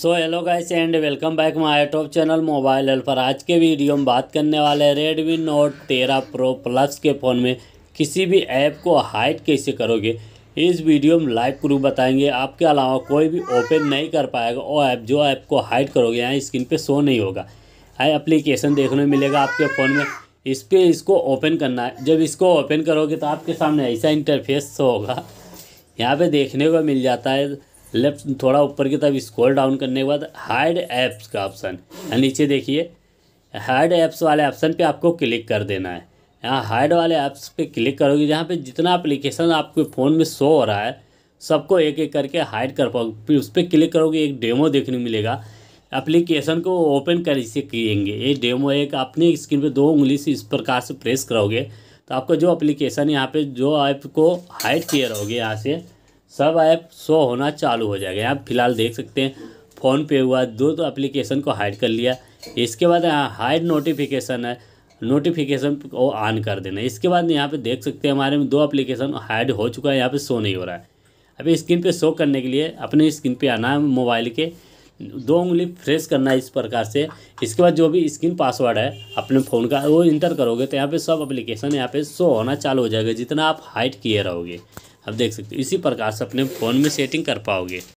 so hello guys and welcome back my top channel mobile help पर आज के video में बात करने वाले हैं रेडमी नोट तेरह प्रो प्लस के फ़ोन में किसी भी ऐप को हाइड कैसे करोगे इस वीडियो में लाइव प्रूफ बताएंगे आपके अलावा कोई भी ओपन नहीं कर पाएगा वो ऐप जो ऐप को हाइड करोगे यहाँ स्क्रीन पे शो नहीं होगा अप्लीकेशन हाँ, देखने मिलेगा आपके फ़ोन में इस पर इसको ओपन करना है जब इसको ओपन करोगे तो आपके सामने ऐसा इंटरफेस होगा यहाँ पर देखने को मिल जाता है लेफ्ट थोड़ा ऊपर की तरफ स्क्रॉल डाउन करने के बाद हाइड ऐप्स का ऑप्शन नीचे देखिए हाइड ऐप्स वाले ऑप्शन पे आपको क्लिक कर देना है यहाँ हाइड वाले ऐप्स पे क्लिक करोगे जहाँ पे जितना एप्लीकेशन आपके फ़ोन में शो हो रहा है सबको एक एक करके हाइड कर पाओगे फिर उस पर क्लिक करोगे एक डेमो देखने को मिलेगा एप्लीकेशन को ओपन कर इसे किएंगे ये डेमो एक अपने स्क्रीन पर दो उंगली से इस प्रकार से प्रेस करोगे तो आपका जो एप्लीकेशन यहाँ पर जो ऐप को हाइड किए रहोगे यहाँ से सब ऐप शो होना चालू हो जाएगा आप फिलहाल देख सकते हैं फ़ोन पे हुआ दो तो एप्लीकेशन को हाइड कर लिया इसके बाद यहाँ हाइड नोटिफिकेशन है नोटिफिकेशन को ऑन कर देना इसके बाद यहाँ पे देख सकते हैं हमारे में दो एप्लीकेशन हाइड हो चुका है यहाँ पे शो नहीं हो रहा है अभी स्क्रीन पे शो करने के लिए अपने स्क्रीन पे आना है मोबाइल के दो उंगली फ्रेश करना है इस प्रकार से इसके बाद जो भी स्क्रीन पासवर्ड है अपने फ़ोन का वो इंटर करोगे तो यहाँ पर सब अप्लीकेशन यहाँ पर शो होना चालू हो जाएगा जितना आप हाइड किए रहोगे आप देख सकते हो इसी प्रकार से अपने फ़ोन में सेटिंग कर पाओगे